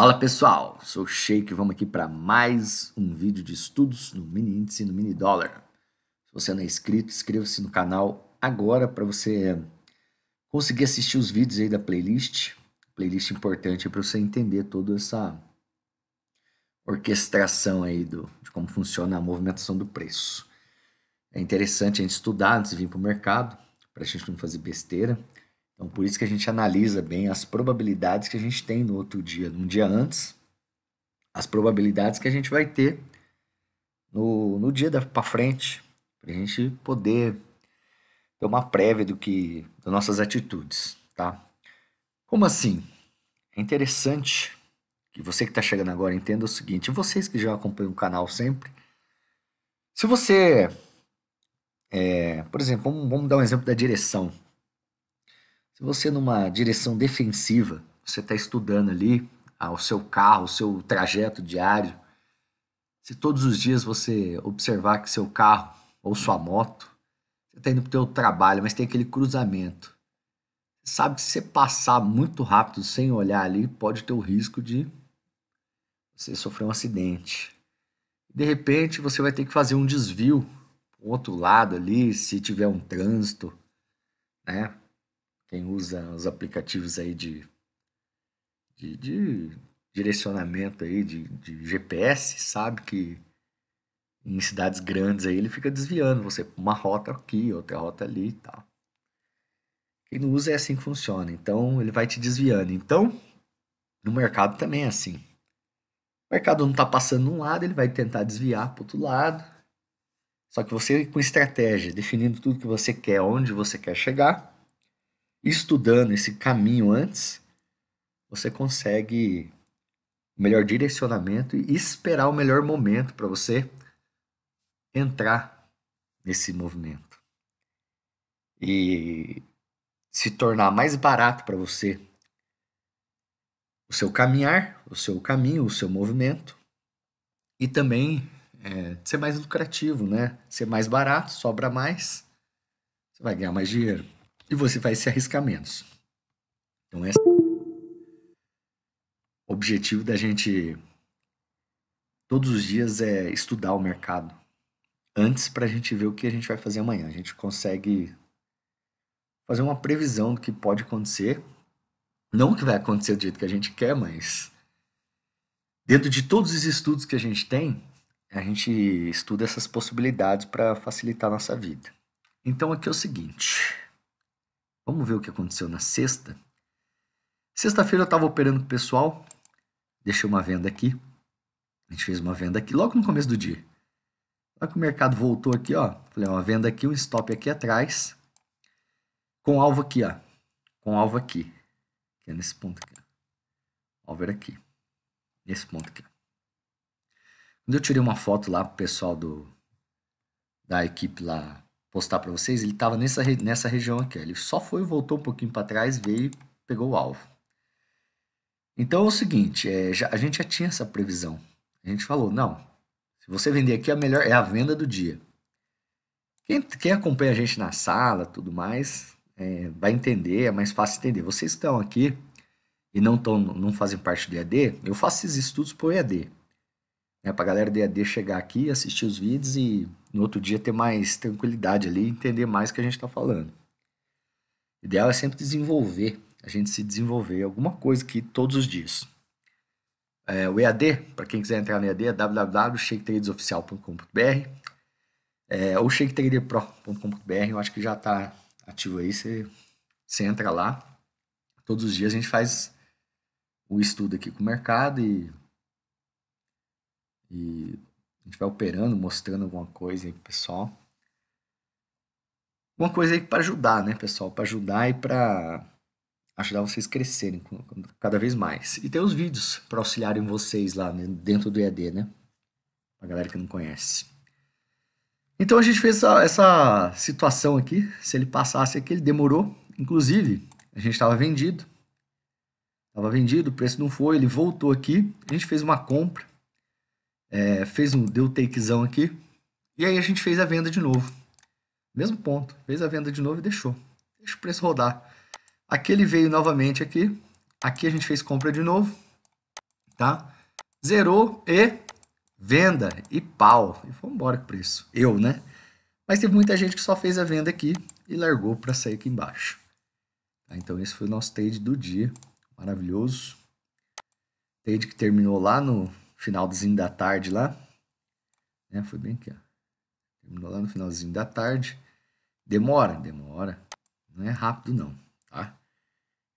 Fala pessoal, sou Sheik e vamos aqui para mais um vídeo de estudos no mini índice e no mini dólar. Se você não é inscrito, inscreva-se no canal agora para você conseguir assistir os vídeos aí da playlist. Playlist importante para você entender toda essa orquestração aí do, de como funciona a movimentação do preço. É interessante a gente estudar antes de vir para o mercado, para a gente não fazer besteira. Então, por isso que a gente analisa bem as probabilidades que a gente tem no outro dia, num dia antes, as probabilidades que a gente vai ter no, no dia para frente, para a gente poder ter uma prévia do que das nossas atitudes, tá? Como assim? É interessante que você que está chegando agora entenda o seguinte, vocês que já acompanham o canal sempre, se você, é, por exemplo, vamos, vamos dar um exemplo da direção se você numa direção defensiva, você está estudando ali ah, o seu carro, o seu trajeto diário, se todos os dias você observar que seu carro ou sua moto, você está indo para o seu trabalho, mas tem aquele cruzamento. Você sabe que se você passar muito rápido sem olhar ali, pode ter o risco de você sofrer um acidente. De repente, você vai ter que fazer um desvio para o outro lado ali, se tiver um trânsito, né? Quem usa os aplicativos aí de, de, de direcionamento aí, de, de GPS, sabe que em cidades grandes aí ele fica desviando você uma rota aqui, outra rota ali e tal. Quem não usa é assim que funciona. Então ele vai te desviando. Então, no mercado também é assim. O mercado não está passando de um lado, ele vai tentar desviar para outro lado. Só que você com estratégia, definindo tudo que você quer, onde você quer chegar, estudando esse caminho antes, você consegue o melhor direcionamento e esperar o melhor momento para você entrar nesse movimento. E se tornar mais barato para você o seu caminhar, o seu caminho, o seu movimento e também é, ser mais lucrativo, né? Ser mais barato, sobra mais, você vai ganhar mais dinheiro e você vai se arriscar menos. Então, esse é o objetivo da gente todos os dias é estudar o mercado antes para a gente ver o que a gente vai fazer amanhã. A gente consegue fazer uma previsão do que pode acontecer, não que vai acontecer do jeito que a gente quer, mas dentro de todos os estudos que a gente tem, a gente estuda essas possibilidades para facilitar a nossa vida. Então aqui é o seguinte, Vamos ver o que aconteceu na sexta. Sexta-feira eu estava operando com o pessoal, deixei uma venda aqui. A gente fez uma venda aqui logo no começo do dia. Olha que o mercado voltou aqui, ó. Falei, uma venda aqui, um stop aqui atrás. Com alvo aqui, ó. Com alvo aqui. Que é nesse ponto aqui. Alvo era aqui. Nesse ponto aqui. Quando eu tirei uma foto lá pro pessoal do da equipe lá postar para vocês, ele estava nessa, nessa região aqui. Ele só foi, voltou um pouquinho para trás, veio e pegou o alvo. Então é o seguinte, é, já, a gente já tinha essa previsão. A gente falou, não, se você vender aqui, é a melhor é a venda do dia. Quem, quem acompanha a gente na sala, tudo mais, é, vai entender, é mais fácil entender. Vocês estão aqui e não, tão, não fazem parte do EAD, eu faço esses estudos por EAD né, para a galera de AD chegar aqui, assistir os vídeos e no outro dia ter mais tranquilidade ali, entender mais o que a gente está falando. O ideal é sempre desenvolver, a gente se desenvolver alguma coisa aqui todos os dias. É, o EAD, para quem quiser entrar no EAD, é www.shaketradesoficial.com.br é, ou shaketraderpro.com.br, eu acho que já está ativo aí, você, você entra lá. Todos os dias a gente faz o estudo aqui com o mercado e e a gente vai operando, mostrando alguma coisa aí pro pessoal. Uma coisa aí para ajudar, né, pessoal? Para ajudar e para ajudar vocês crescerem cada vez mais. E tem os vídeos para auxiliarem vocês lá né, dentro do EAD, né? Pra galera que não conhece. Então a gente fez essa, essa situação aqui. Se ele passasse aqui, ele demorou. Inclusive, a gente estava vendido. Estava vendido, o preço não foi, ele voltou aqui. A gente fez uma compra é, fez um, deu takezão aqui. E aí a gente fez a venda de novo. Mesmo ponto. Fez a venda de novo e deixou. Deixa o preço rodar. Aqui ele veio novamente aqui. Aqui a gente fez compra de novo. Tá? Zerou e venda e pau. E foi embora com o preço. Eu, né? Mas teve muita gente que só fez a venda aqui e largou para sair aqui embaixo. Tá? Então esse foi o nosso trade do dia. Maravilhoso. Trade que terminou lá no finalzinho da tarde lá. Né? Foi bem aqui, ó. Terminou lá no finalzinho da tarde. Demora, demora. Não é rápido não, tá?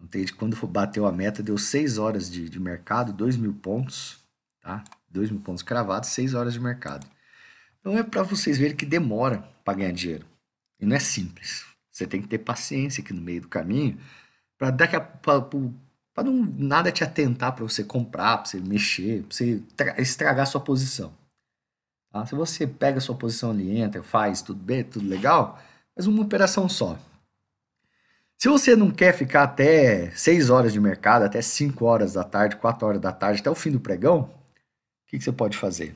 Entende? Quando bateu a meta, deu 6 horas de, de mercado, 2 mil pontos, tá? 2 mil pontos cravados, 6 horas de mercado. Então é para vocês verem que demora para ganhar dinheiro. E não é simples. Você tem que ter paciência aqui no meio do caminho para daqui a, para não nada te atentar para você comprar, para você mexer, para você estragar sua posição. Tá? Se você pega a sua posição ali, entra, faz, tudo bem, tudo legal, mas uma operação só. Se você não quer ficar até 6 horas de mercado, até 5 horas da tarde, 4 horas da tarde, até o fim do pregão, o que, que você pode fazer?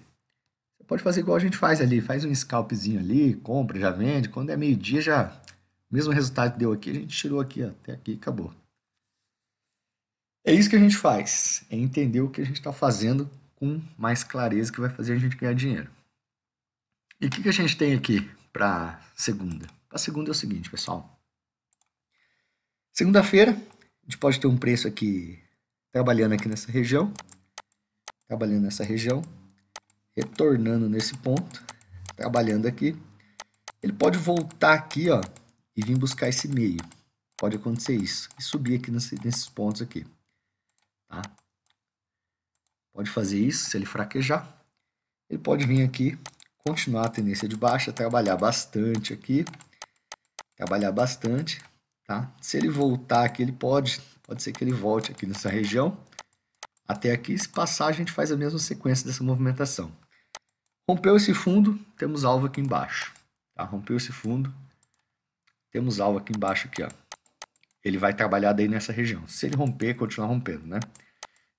Você pode fazer igual a gente faz ali, faz um scalpzinho ali, compra, já vende, quando é meio-dia já, mesmo resultado que deu aqui, a gente tirou aqui, ó, até aqui acabou. É isso que a gente faz, é entender o que a gente está fazendo com mais clareza que vai fazer a gente ganhar dinheiro. E o que, que a gente tem aqui para segunda? Para segunda é o seguinte, pessoal. Segunda-feira, a gente pode ter um preço aqui, trabalhando aqui nessa região, trabalhando nessa região, retornando nesse ponto, trabalhando aqui. Ele pode voltar aqui ó, e vir buscar esse meio. Pode acontecer isso. E subir aqui nesse, nesses pontos aqui. Tá? Pode fazer isso se ele fraquejar. Ele pode vir aqui, continuar a tendência de baixa, trabalhar bastante aqui. Trabalhar bastante. Tá? Se ele voltar aqui, ele pode, pode ser que ele volte aqui nessa região. Até aqui, se passar, a gente faz a mesma sequência dessa movimentação. Rompeu esse fundo, temos alvo aqui embaixo. Tá? Rompeu esse fundo, temos alvo aqui embaixo. Aqui, ó. Ele vai trabalhar daí nessa região. Se ele romper, continuar rompendo. Né?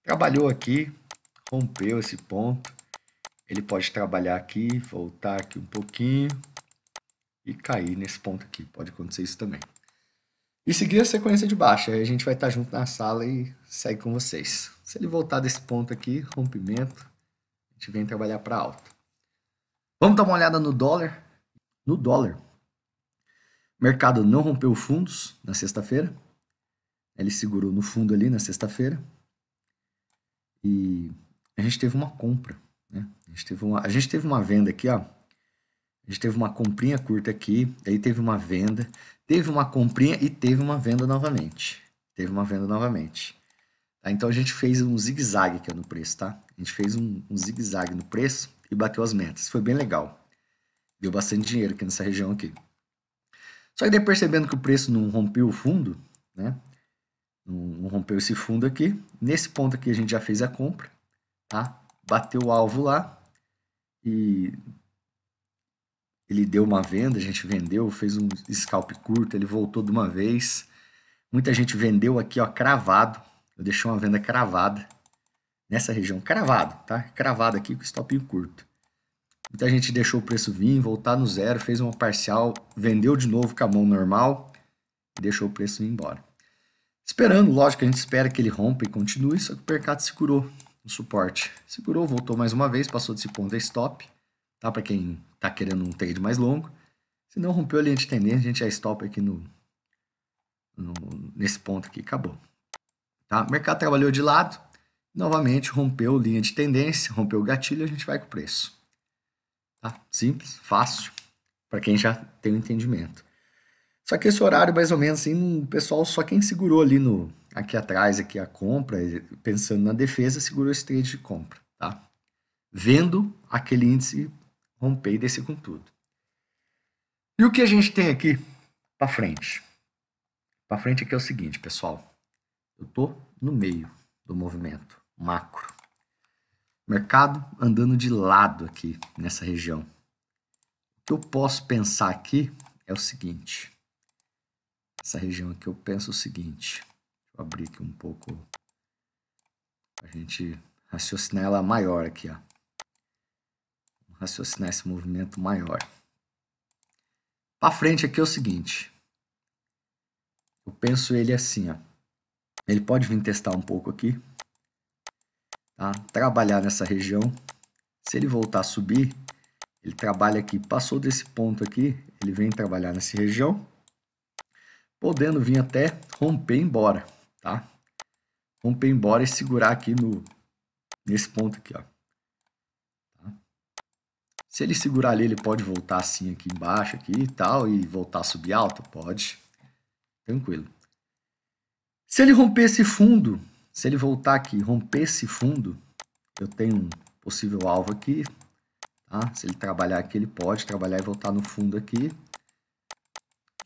Trabalhou aqui, rompeu esse ponto. Ele pode trabalhar aqui, voltar aqui um pouquinho e cair nesse ponto aqui. Pode acontecer isso também. E seguir a sequência de baixa. A gente vai estar junto na sala e segue com vocês. Se ele voltar desse ponto aqui, rompimento, a gente vem trabalhar para alta. Vamos dar uma olhada no dólar. No dólar, o mercado não rompeu fundos na sexta-feira. Ele segurou no fundo ali na sexta-feira. E a gente teve uma compra, né? A gente teve uma, a gente teve uma venda aqui, ó. A gente teve uma comprinha curta aqui, aí teve uma venda, teve uma comprinha e teve uma venda novamente. Teve uma venda novamente. Tá? Então a gente fez um zigue-zague aqui no preço, tá? A gente fez um, um zigue-zague no preço e bateu as metas. Foi bem legal. Deu bastante dinheiro aqui nessa região aqui. Só que daí percebendo que o preço não rompeu o fundo, né? não, rompeu esse fundo aqui. Nesse ponto aqui a gente já fez a compra, tá? Bateu o alvo lá e ele deu uma venda, a gente vendeu, fez um scalp curto, ele voltou de uma vez. Muita gente vendeu aqui, ó, cravado. Eu deixei uma venda cravada nessa região, cravado, tá? Cravado aqui com stop curto. Muita gente deixou o preço vir, voltar no zero, fez uma parcial, vendeu de novo com a mão normal, deixou o preço ir embora. Esperando, lógico, a gente espera que ele rompa e continue, só que o Percat segurou no suporte. Segurou, voltou mais uma vez, passou desse ponto a stop, tá? Para quem está querendo um trade mais longo. Se não rompeu a linha de tendência, a gente já stop aqui no, no nesse ponto aqui, acabou. Tá? O mercado trabalhou de lado, novamente rompeu a linha de tendência, rompeu o gatilho, a gente vai com o preço. Tá? Simples, fácil, para quem já tem o um entendimento. Só que esse horário, mais ou menos, assim, o pessoal, só quem segurou ali no, aqui atrás, aqui a compra, pensando na defesa, segurou esse trade de compra, tá? Vendo aquele índice romper e descer com tudo. E o que a gente tem aqui para frente? Para frente aqui é o seguinte, pessoal. Eu tô no meio do movimento macro. Mercado andando de lado aqui nessa região. O que eu posso pensar aqui é o seguinte essa região aqui, eu penso o seguinte. vou abrir aqui um pouco a gente raciocinar ela maior aqui, ó. Raciocinar esse movimento maior. Para frente aqui é o seguinte. Eu penso ele assim, ó. Ele pode vir testar um pouco aqui. Tá? Trabalhar nessa região. Se ele voltar a subir, ele trabalha aqui. Passou desse ponto aqui, ele vem trabalhar nessa região podendo vir até romper embora, tá? Romper embora e segurar aqui no, nesse ponto aqui, ó. Tá? Se ele segurar ali, ele pode voltar assim aqui embaixo aqui e tal, e voltar a subir alto? Pode, tranquilo. Se ele romper esse fundo, se ele voltar aqui romper esse fundo, eu tenho um possível alvo aqui, tá? Se ele trabalhar aqui, ele pode trabalhar e voltar no fundo aqui.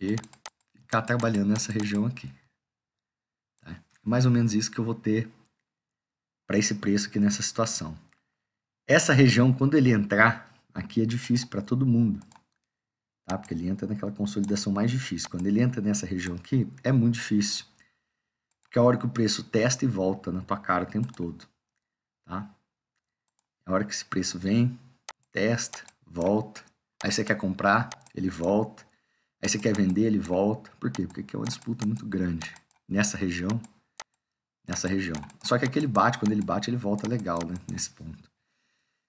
E ficar tá trabalhando nessa região aqui. Tá? É mais ou menos isso que eu vou ter para esse preço aqui nessa situação. Essa região, quando ele entrar, aqui é difícil para todo mundo. Tá? Porque ele entra naquela consolidação mais difícil. Quando ele entra nessa região aqui, é muito difícil. Porque é a hora que o preço testa e volta na tua cara o tempo todo. Tá? É a hora que esse preço vem, testa, volta. Aí você quer comprar, ele volta. Aí você quer vender, ele volta. Por quê? Porque aqui é uma disputa muito grande. Nessa região, nessa região. Só que aqui ele bate, quando ele bate, ele volta legal, né? Nesse ponto.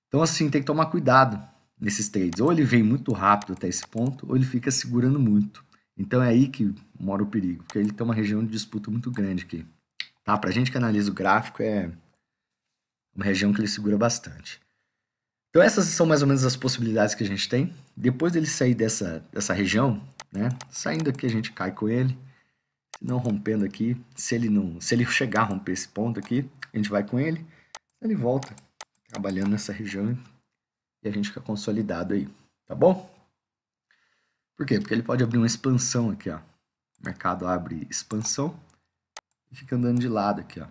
Então, assim, tem que tomar cuidado nesses trades. Ou ele vem muito rápido até esse ponto, ou ele fica segurando muito. Então é aí que mora o perigo, porque ele tem uma região de disputa muito grande aqui. Tá? Pra gente que analisa o gráfico, é uma região que ele segura bastante. Então essas são mais ou menos as possibilidades que a gente tem. Depois dele sair dessa, dessa região, né? Saindo aqui a gente cai com ele, se não rompendo aqui, se ele não, se ele chegar a romper esse ponto aqui, a gente vai com ele, ele volta trabalhando nessa região e a gente fica consolidado aí, tá bom? Por quê? Porque ele pode abrir uma expansão aqui, ó. O mercado abre expansão e fica andando de lado aqui, ó.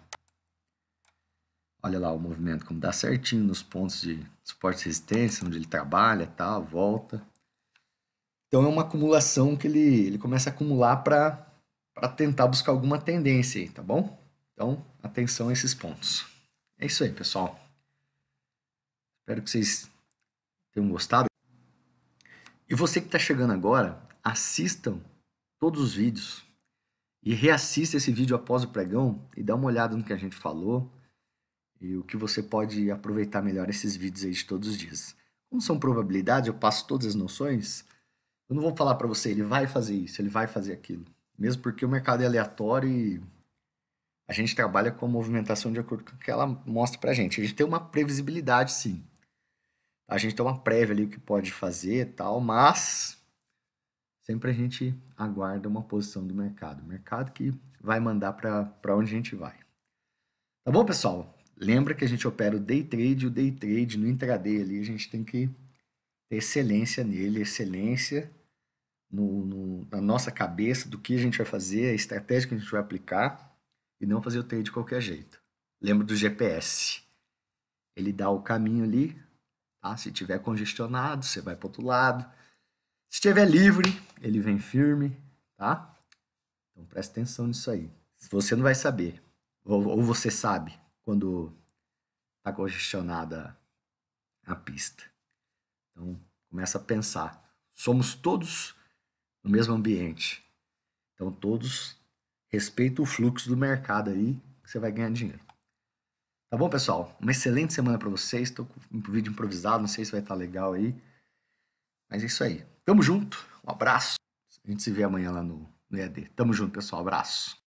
Olha lá o movimento como dá certinho nos pontos de suporte e resistência, onde ele trabalha, e tá, volta. Então é uma acumulação que ele, ele começa a acumular para tentar buscar alguma tendência aí, tá bom? Então, atenção a esses pontos. É isso aí, pessoal. Espero que vocês tenham gostado. E você que está chegando agora, assistam todos os vídeos e reassista esse vídeo após o pregão e dá uma olhada no que a gente falou e o que você pode aproveitar melhor esses vídeos aí de todos os dias. Como são probabilidades, eu passo todas as noções eu não vou falar para você, ele vai fazer isso, ele vai fazer aquilo. Mesmo porque o mercado é aleatório e a gente trabalha com a movimentação de acordo com o que ela mostra para a gente. A gente tem uma previsibilidade, sim. A gente tem uma prévia ali o que pode fazer e tal, mas sempre a gente aguarda uma posição do mercado. O mercado que vai mandar para onde a gente vai. Tá bom, pessoal? Lembra que a gente opera o day trade, o day trade no intraday ali, a gente tem que excelência nele, excelência no, no, na nossa cabeça do que a gente vai fazer, a estratégia que a gente vai aplicar e não fazer o TI de qualquer jeito. Lembra do GPS. Ele dá o caminho ali, tá? Se tiver congestionado, você vai para outro lado. Se estiver livre, ele vem firme, tá? Então preste atenção nisso aí. Você não vai saber, ou, ou você sabe quando está congestionada a pista. Então, começa a pensar. Somos todos no mesmo ambiente. Então, todos respeita o fluxo do mercado aí, que você vai ganhar dinheiro. Tá bom, pessoal? Uma excelente semana para vocês. Estou com um vídeo improvisado, não sei se vai estar tá legal aí. Mas é isso aí. Tamo junto. Um abraço. A gente se vê amanhã lá no, no EAD. Tamo junto, pessoal. Abraço.